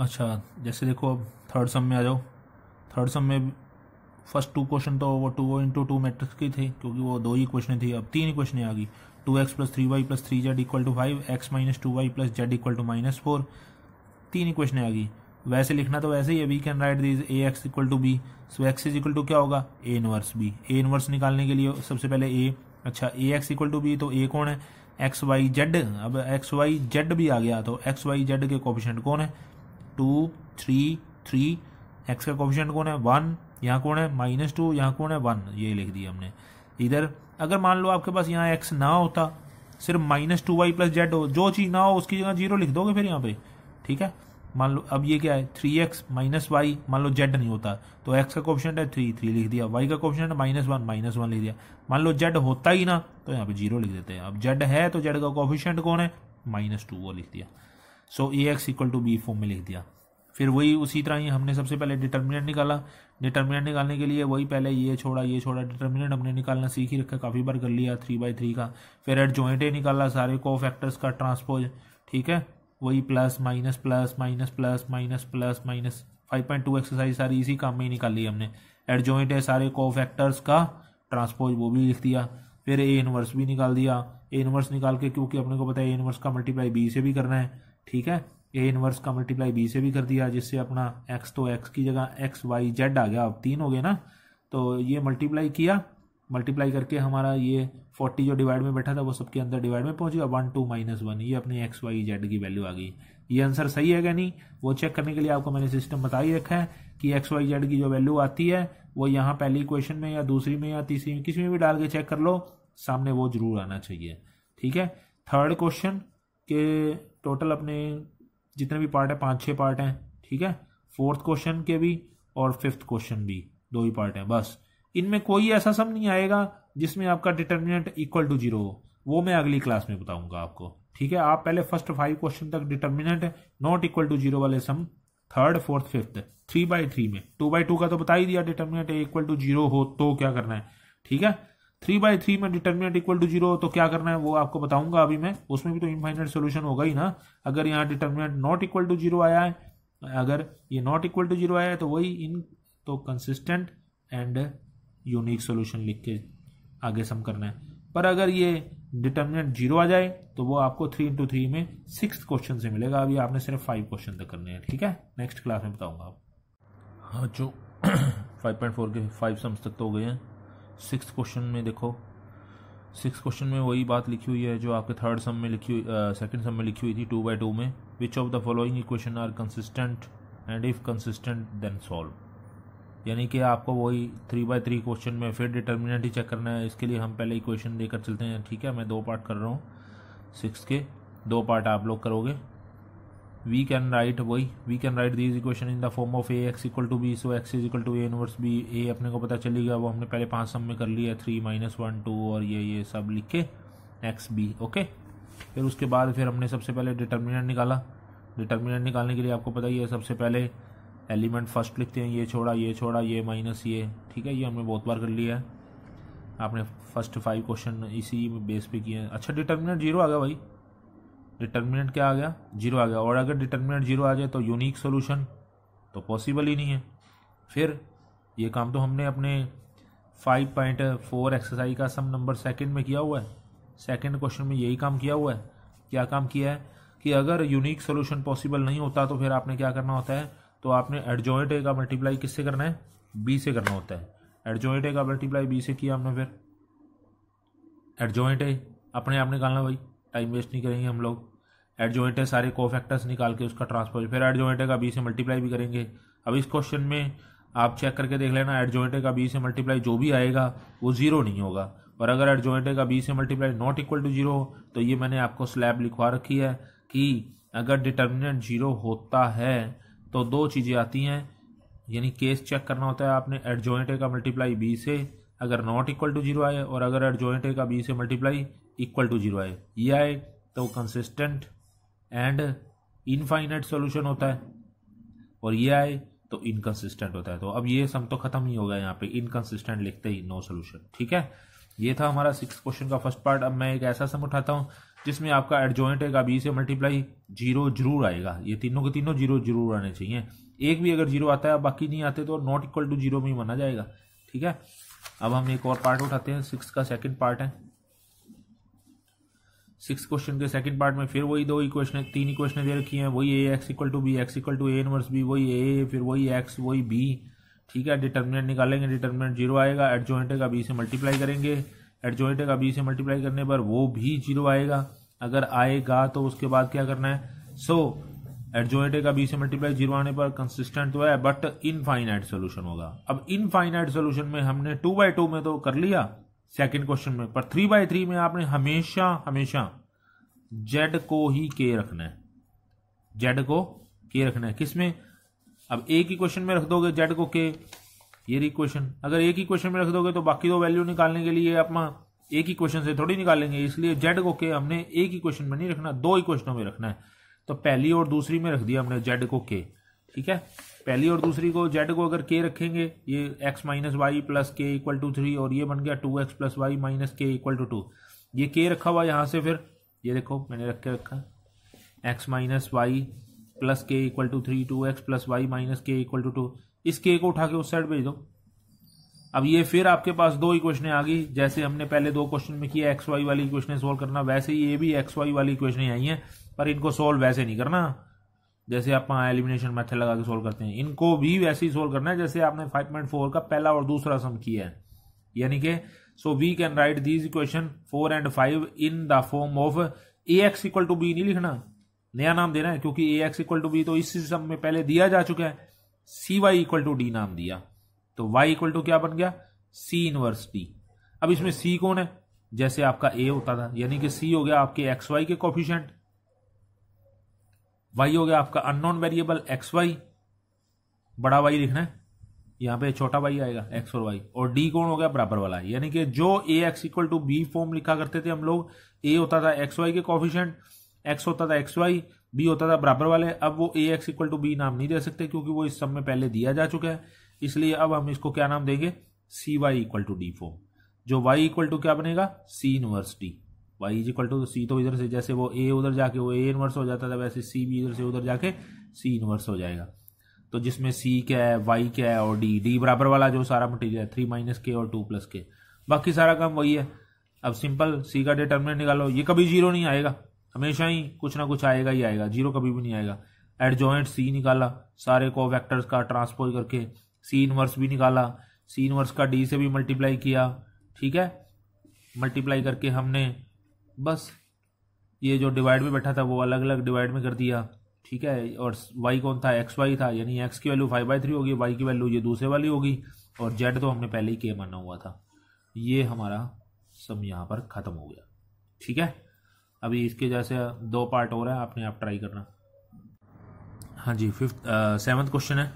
अच्छा जैसे देखो अब थर्ड सम में आ जाओ थर्ड सम में फर्स्ट टू क्वेश्चन तो वो टू इंटू टू मेट्रिक्स की थे क्योंकि वो दो ही क्वेश्चन थी अब तीन क्वेश्चन आ गई two X plus three Y plus three Z equal to five X minus two Y plus Z equal to minus four तीन ही क्वेश्चन आ गई वैसे लिखना तो वैसे ही है we can write this A X equal to B so X is equal to क्या होगा A inverse B A inverse निकालने के लिए सबसे पहले ए अच्छा A X equal to B तो ए कौन है एक्स वाई जेड अब एक्स वाई जेड भी आ गया तो एक्स वाई जेड के कॉपिशेंट कौन है टू थ्री थ्री एक्स का कॉपिशन कौन है वन यहाँ कौन है माइनस टू यहाँ कौन है वन ये लिख दिया हमने इधर अगर मान लो आपके पास यहाँ एक्स ना होता सिर्फ minus two Y plus Z हो जो चीज़ ना हो उसकी जगह जीरो लिख दोगे फिर यहाँ पे ठीक है मान लो अब ये क्या है थ्री एक्स माइनस वाई मान लो जेड नहीं होता तो एक्स का ऑप्शन है थ्री थ्री लिख दिया वाई का ऑप्शन है माइनस वन माइनस वन लिख दिया मान लो जेड होता ही ना तो यहाँ पे जीरो लिख देते हैं अब जेड है तो जेड का ऑफिशेंट कौन है माइनस टू वो लिख दिया so A X equal to B form में लिख दिया फिर वही उसी तरह ही हमने सबसे पहले डिटर्मिनेंट निकाला डिटर्मिनेंट निकालने के लिए वही पहले ये छोड़ा ये छोड़ा डिटर्मिनेंट हमने निकालना सीख ही रखा काफ़ी बार कर लिया थ्री बाई थ्री का फिर एड जॉइंट ए निकाला सारे को फैक्टर्स का ट्रांसपोज ठीक है वही plus minus plus minus plus minus plus minus five point two exercise सारी इसी काम में ही निकाल ली हमने एड जॉइंट ए सारे को फैक्टर्स का ट्रांसपोज वो भी लिख दिया फिर ए इनवर्स भी निकाल दिया ए इनवर्स निकाल के क्योंकि अपने को पता है ए इनवर्स का मल्टीप्लाई बी से भी करना है ठीक है ए इनवर्स का मल्टीप्लाई बी से भी कर दिया जिससे अपना एक्स तो एक्स की जगह एक्स वाई जेड आ गया अब तीन हो गए ना तो ये मल्टीप्लाई किया मल्टीप्लाई करके हमारा ये फोर्टी जो डिवाइड में बैठा था वो सबके अंदर डिवाइड में पहुंच गया वन टू माइनस वन ये अपनी एक्स वाई जेड की वैल्यू आ गई ये आंसर सही है क्या नहीं वो चेक करने के लिए आपको मैंने सिस्टम बता ही रखा है कि एक्स वाई जेड की जो वैल्यू आती है वो यहाँ पहली क्वेश्चन में या दूसरी में या तीसरी में किसी में भी डाल के चेक कर लो सामने वो जरूर आना चाहिए ठीक है थर्ड क्वेश्चन के टोटल अपने जितने भी पार्ट हैं पाँच छः पार्ट हैं ठीक है फोर्थ क्वेश्चन के भी और फिफ्थ क्वेश्चन भी दो ही पार्ट हैं बस इनमें कोई ऐसा सम नहीं आएगा जिसमें आपका डिटर्मिनेंट इक्वल टू जीरो हो वो मैं अगली क्लास में बताऊंगा आपको ठीक है आप पहले फर्स्ट फाइव क्वेश्चन तक determinant not equal to zero वाले sum third fourth fifth three by three में टू बाई टू का तो बता ही दिया डिटर्मिनेंट इक्वल टू जीरो हो तो क्या करना है ठीक है थ्री बाई थ्री में डिटर्मिनेंट इक्वल टू जीरो तो क्या करना है वो आपको बताऊंगा अभी मैं उसमें भी तो इनफाइनेट सोल्यूशन होगा ही ना अगर यहाँ determinant not equal to zero आया है अगर ये नॉट इक्वल टू जीरो आया है तो वही इन तो कंसिस्टेंट एंड यूनिक सोल्यूशन लिख के आगे सम करना है पर अगर ये डिटर्मिनेंट जीरो आ जाए तो वो आपको थ्री इंटू थ्री में सिक्स क्वेश्चन से मिलेगा अभी आपने सिर्फ फाइव क्वेश्चन तक करने हैं ठीक है नेक्स्ट क्लास में बताऊंगा आप हाँ जो फाइव पॉइंट फोर के फाइव सम्स तक तो हो गए हैं सिक्स क्वेश्चन में देखो सिक्स क्वेश्चन में वही बात लिखी हुई है जो आपके थर्ड सम में लिखी हुई सेकेंड सम में लिखी हुई थी टू बाई टू में which of the following equation are consistent and if consistent then solve यानी कि आपको वही थ्री बाई थ्री क्वेश्चन में फिर डिटर्मिनेंट ही चेक करना है इसके लिए हम पहले इक्वेशन देकर चलते हैं ठीक है मैं दो पार्ट कर रहा हूँ सिक्स के दो पार्ट आप लोग करोगे we can write वही we can write these equation in the form of A X equal to B so X is equal to A inverse B A अपने को पता चली गया वो हमने पहले पाँच सम में कर लिया थ्री माइनस वन टू और ये ये सब लिख के एक्स बी ओके फिर उसके बाद फिर हमने सबसे पहले डिटर्मिनेंट निकाला डिटर्मिनेंट निकालने के लिए आपको पता ही है सबसे पहले एलिमेंट फर्स्ट लिखते हैं ये छोड़ा ये छोड़ा ये माइनस ये ठीक है ये हमने बहुत बार कर लिया है आपने फर्स्ट फाइव क्वेश्चन इसी बेस पे किए हैं अच्छा डिटर्मिनेंट जीरो आ गया भाई डिटर्मिनेंट क्या आ गया जीरो आ गया और अगर डिटर्मिनेंट जीरो आ जाए तो यूनिक सोल्यूशन तो पॉसिबल ही नहीं है फिर ये काम तो हमने अपने फाइव पॉइंट फोर एक्सरसाइज का सम नंबर सेकंड में किया हुआ है सेकंड क्वेश्चन में यही काम किया हुआ है क्या काम किया है कि अगर यूनिक सोल्यूशन पॉसिबल नहीं होता तो फिर आपने क्या करना होता है तो आपने एडजॉइंट ए का मल्टीप्लाई किससे करना है बी से करना होता है एडजॉइंट ए का मल्टीप्लाई बी से किया हमने फिर एडजॉइंट ए अपने आप निकालना भाई टाइम वेस्ट नहीं करेंगे हम लोग एडजोइंट है सारे कोफैक्टर्स निकाल के उसका ट्रांसपोज फिर एडजोइंट का बी से मल्टीप्लाई भी करेंगे अब इस क्वेश्चन में आप चेक करके देख लेना एडजोइंट का बी से मल्टीप्लाई जो भी आएगा वो जीरो नहीं होगा और अगर एडजोइंट का बी से multiply not equal to zero तो ये मैंने आपको स्लैब लिखवा रखी है कि अगर डिटर्मिनेंट जीरो होता है तो दो चीज़ें आती हैं यानी केस चेक करना होता है आपने एडजॉइंट का मल्टीप्लाई बी से अगर नॉट इक्वल टू जीरो आए और अगर एडजॉइंट का बी से मल्टीप्लाई इक्वल टू जीरो आए ये आए तो कंसिस्टेंट एंड इनफाइनाइट सोल्यूशन होता है और ये आए तो इनकन्सिस्टेंट होता है तो अब ये सम तो खत्म ही होगा यहाँ पे इनकंसिस्टेंट लिखते ही नो सोल्यूशन ठीक है ये था हमारा सिक्स क्वेश्चन का फर्स्ट पार्ट अब मैं एक ऐसा सम उठाता हूँ जिसमें आपका एडजॉइंट का बी से मल्टीप्लाई जीरो जरूर आएगा ये तीनों के तीनों जीरो जरूर आने चाहिए एक भी अगर जीरो आता है बाकी नहीं आते तो नॉट इक्वल टू जीरो में ही माना जाएगा ठीक है अब हम एक और पार्ट उठाते हैं सिक्स का सेकंड पार्ट है सिक्स क्वेश्चन के सेकंड पार्ट में फिर वही दो इक्वेशन तीन इक्वेशन दे रखी हैं वही A X equal to B X equal to A inverse B वही ए फिर वही एक्स वही बी ठीक है डिटर्मिनेंट निकालेंगे डिटर्मिनेंट जीरो आएगा एट जॉइंटे का बी से मल्टीप्लाई करेंगे एट जॉइंटे का बी से मल्टीप्लाई करने पर वो भी जीरो आएगा अगर आएगा तो उसके बाद क्या करना है सो so, का बी से मल्टीप्लाई जीरो आने पर कंसिस्टेंट तो है बट इनफाइनाइट सोल्यूशन होगा अब इनफाइनाइट सोल्यूशन में हमने टू बाई टू में तो कर लिया सेकेंड क्वेश्चन में पर थ्री बाई थ्री में आपने हमेशा हमेशा जेड को ही के रखना है जेड को के रखना है किसमें अब एक ही क्वेश्चन में रख दोगे जेड को के ये रही क्वेश्चन अगर एक ही क्वेश्चन में रख दोगे तो बाकी दो वैल्यू निकालने के लिए अपना एक ही क्वेश्चन से थोड़ी निकालेंगे इसलिए जेड को के हमने एक ही क्वेश्चन में नहीं रखना दो ही क्वेश्चनों में रखना है तो पहली और दूसरी में रख दिया हमने जेड को के ठीक है पहली और दूसरी को जेड को अगर के रखेंगे ये X minus Y plus K equal to three और ये बन गया two X plus Y minus K equal to two ये के रखा हुआ यहाँ से फिर ये देखो मैंने रख के रखा X minus Y plus K equal to three two X plus Y minus K equal to two इस के को उठा के उस साइड भेज दो अब ये फिर आपके पास दो इक्वेशन आ गई जैसे हमने पहले दो क्वेश्चन में किया एक्स वाई वाली इक्वेशन सोल्व करना वैसे ही ये भी एक्स वाई वाली इक्वेशन आई हैं पर इनको सोल्व वैसे नहीं करना जैसे आप एलिमिनेशन मेथड लगा के सोल्व करते हैं इनको भी वैसे ही सोल्व करना है जैसे आपने 5.4 का पहला और दूसरा सम किया है यानी कि so we can write these equation four and five in the form of A X equal to B नहीं लिखना नया नाम देना है क्योंकि A X equal to B तो इस सम में पहले दिया जा चुका है C Y equal to D नाम दिया तो वाई इक्वल टू क्या बन गया सी इनवर्स डी अब इसमें सी कौन है जैसे आपका ए होता था यानी कि सी हो गया आपके एक्स वाई के कॉफिशेंट वाई हो गया आपका अननोन वेरिएबल एक्स वाई बड़ा वाई लिखना है यहाँ पे छोटा वाई आएगा एक्स और वाई और डी कौन हो गया बराबर वाला यानी कि जो A X equal to B form लिखा करते थे हम लोग ए होता था एक्स वाई के कॉफिशेंट एक्स होता था एक्स वाई बी होता था बराबर वाले अब वो A X equal to B नाम नहीं दे सकते क्योंकि वो इस सब में पहले दिया जा चुका है इसलिए अब हम इसको क्या नाम देंगे C Y equal to D form जो वाई इक्वल टू क्या बनेगा C inverse D Y is equal to C तो इधर से जैसे वो ए उधर जाके वो ए इनवर्स हो जाता था वैसे सी भी इधर से उधर जाके सी इनवर्स हो जाएगा तो जिसमें सी क्या है वाई क्या है और डी डी बराबर वाला जो सारा मटीरियल है थ्री माइनस के और टू प्लस के बाकी सारा काम वही है अब सिंपल सी का डिटर्मिनेंट निकालो ये कभी जीरो नहीं आएगा हमेशा ही कुछ ना कुछ आएगा ही आएगा जीरो कभी भी नहीं आएगा एट जॉइंट सी निकाला सारे को वैक्टर्स का ट्रांसपोज करके सी इनवर्स भी निकाला सी इनवर्स का डी से भी मल्टीप्लाई किया ठीक है मल्टीप्लाई करके हमने बस ये जो डिवाइड में बैठा था वो अलग अलग डिवाइड में कर दिया ठीक है और वाई कौन था एक्स वाई था यानी एक्स की वैल्यू फाइव बाई थ्री होगी वाई की वैल्यू ये दूसरे वाली होगी और जेड तो हमने पहले ही के माना हुआ था ये हमारा सब यहाँ पर ख़त्म हो गया ठीक है अभी इसके जैसे दो पार्ट हो रहा है आपने आप ट्राई करना हाँ जी फिफ्थ सेवन्थ क्वेश्चन है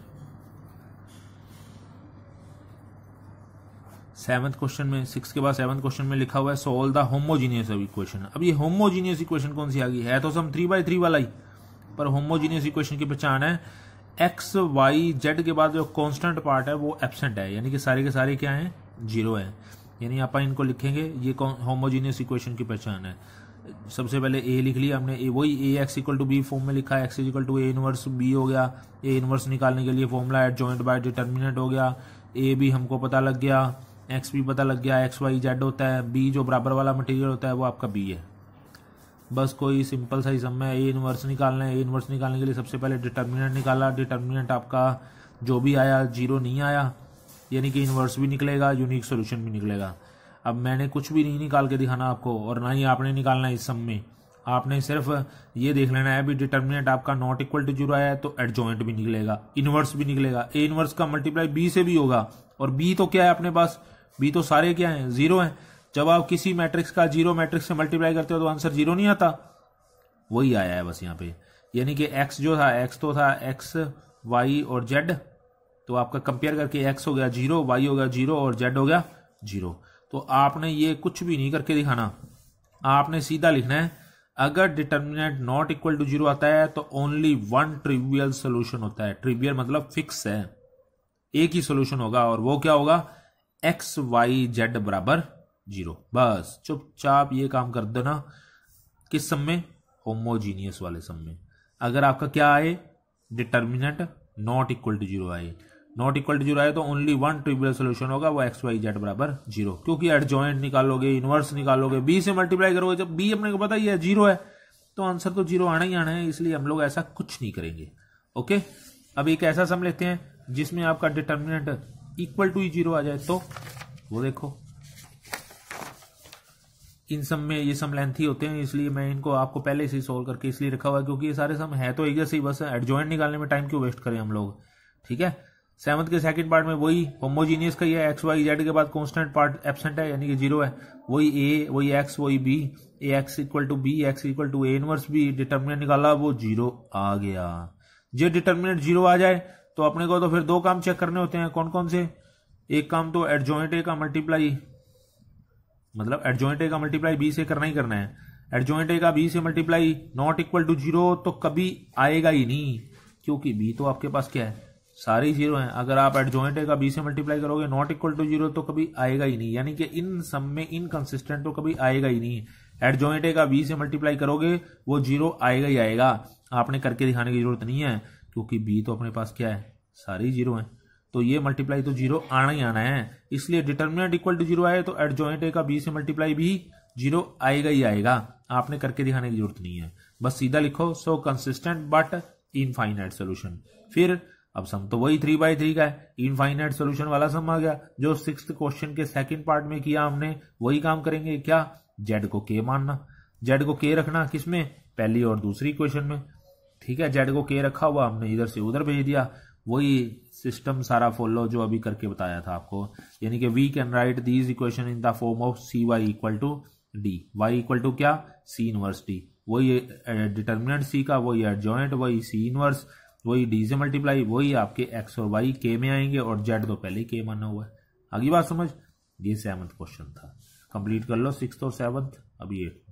सेवन्थ क्वेश्चन में सिक्स के बाद सेवन्थ क्वेश्चन में लिखा हुआ है सोल्व द होमोजीनियस इक्वेशन अब ये होमोजीनियस इक्वेशन कौन सी आ गई है तो सम थ्री बाई थ्री वाला ही पर होमोजीनियस इक्वेशन की पहचान है एक्स वाई जेड के बाद जो कॉन्स्टेंट पार्ट है वो एबसेंट है यानी कि सारे के सारे क्या है जीरो है यानी आप इनको लिखेंगे ये होमोजीनियस इक्वेशन की पहचान है सबसे पहले ए लिख लिया हमने वही A X equal to B form में लिखा है X equal to A inverse B हो गया ए इनवर्स निकालने के लिए formula adjoint by determinant हो गया ए भी हमको पता लग गया एक्स भी पता लग गया एक्स वाई जेड होता है बी जो बराबर वाला मटेरियल होता है वो आपका बी है बस कोई सिंपल सा ही सब है ए इनवर्स निकालना है ए इन्वर्स निकालने के लिए सबसे पहले डिटर्मिनेंट निकाला डिटर्मिनेंट आपका जो भी आया जीरो नहीं आया यानी कि इन्वर्स भी निकलेगा यूनिक सोल्यूशन भी निकलेगा अब मैंने कुछ भी नहीं निकाल के दिखाना आपको और ना ही आपने निकालना इस सब में आपने सिर्फ ये देख लेना है भी डिटर्मिनेंट आपका नॉट इक्वल टू जीरो आया तो एडजॉइंट भी निकलेगा इन्वर्स भी निकलेगा ए इन्वर्स का मल्टीप्लाई बी से भी होगा और बी तो क्या है अपने पास बी तो सारे क्या हैं जीरो हैं जब आप किसी मैट्रिक्स का जीरो मैट्रिक्स से मल्टीप्लाई करते हो तो आंसर जीरो नहीं आता वही आया है बस यहाँ पे यानी कि एक्स जो था एक्स तो था एक्स वाई और जेड तो आपका कंपेयर करके एक्स हो गया जीरो वाई हो गया जीरो और जेड हो गया जीरो तो आपने ये कुछ भी नहीं करके दिखाना आपने सीधा लिखना है अगर determinant not equal to zero आता है तो ओनली वन ट्रिवियल सोल्यूशन होता है ट्रिवियल मतलब फिक्स है एक ही सोल्यूशन होगा और वो क्या होगा एक्स वाई जेड बराबर जीरो बस चुपचाप ये काम कर देना किस सम में होमोजीनियस वाले सम में अगर आपका क्या आए determinant not equal to zero आए नॉट इक्वल टू जीरो आए तो ओनली वन ट्रिबल सोल्यूशन होगा वो एक्स वाई जेड बराबर जीरो क्योंकि एडजॉइंट निकालोगे इनवर्स निकालोगे बी से मल्टीप्लाई करोगे जब बी अपने को पता ही है जीरो है तो आंसर तो जीरो आना ही आना है इसलिए हम लोग ऐसा कुछ नहीं करेंगे ओके अब एक ऐसा सम लेते हैं जिसमें आपका डिटर्मिनेंट इक्वल टू ही जीरो आ जाए तो वो देखो इन सब में ये सम लेंथ ही होते हैं इसलिए मैं इनको आपको पहले से सोल्व करके इसलिए रखा हुआ है क्योंकि ये सारे सम है तो एक जैसे ही बस एडजॉइंट निकालने में टाइम क्यों वेस्ट करें हम लोग ठीक है सेवंथ के सेकंड पार्ट में वही होमोजीनियस का ये एक्स वाई जेड के बाद कांस्टेंट पार्ट एबसेंट है यानी कि जीरो है वही ए वही एक्स वही B A X equal to B X equal to A inverse B determinant निकाला वो जीरो आ गया जो डिटर्मिनेंट जीरो आ जाए तो अपने को तो फिर दो काम चेक करने होते हैं कौन कौन से एक काम तो एडजॉइंट ए का मल्टीप्लाई मतलब एडजॉइंट ए का मल्टीप्लाई बी से करना ही करना है एडजॉइंट ए का बी से multiply not equal to zero तो कभी आएगा ही नहीं क्योंकि बी तो आपके पास क्या है सारे जीरो हैं अगर आप एडजॉइंट ए का बी से मल्टीप्लाई करोगे नॉट इक्वल टू जीरो तो कभी आएगा ही नहीं यानी कि इन सब में इनकन्सिस्टेंट तो कभी आएगा ही नहीं एडजॉइंट ए का बी से मल्टीप्लाई करोगे वो जीरो आएगा ही आएगा आपने करके दिखाने की जरूरत नहीं है क्योंकि बी तो अपने पास क्या है सारी जीरो है तो ये मल्टीप्लाई तो जीरो आना ही आना है इसलिए डिटर्मिनेंट इक्वल टू जीरो आए तो एट जॉइंट ए का बी से मल्टीप्लाई भी जीरो आएगा ही आएगा आपने करके दिखाने की जरूरत नहीं है बस सीधा लिखो so consistent but infinite solution फिर अब सम तो वही थ्री बाई थ्री का है इनफाइनाइट सोल्यूशन वाला सम आ गया जो सिक्स क्वेश्चन के सेकंड पार्ट में किया हमने वही काम करेंगे क्या जेड को के मानना जेड को के रखना किसमें पहली और दूसरी क्वेश्चन में ठीक है जेड को के रखा हुआ हमने इधर से उधर भेज दिया वही सिस्टम सारा फॉलो जो अभी करके बताया था आपको यानी कि we can write these equation in the form of C Y equal to D Y equal to क्या सी इनवर्स डी वही डिटर्मिनेंट सी का वही एडजॉइंट वही सी इनवर्स वही डी से मल्टीप्लाई वही आपके एक्स और वाई के में आएंगे और जेड तो पहले ही के माना हुआ है अगली बात समझ ये सेवंथ क्वेश्चन था कंप्लीट कर लो सिक्स और सेवंथ अभी एट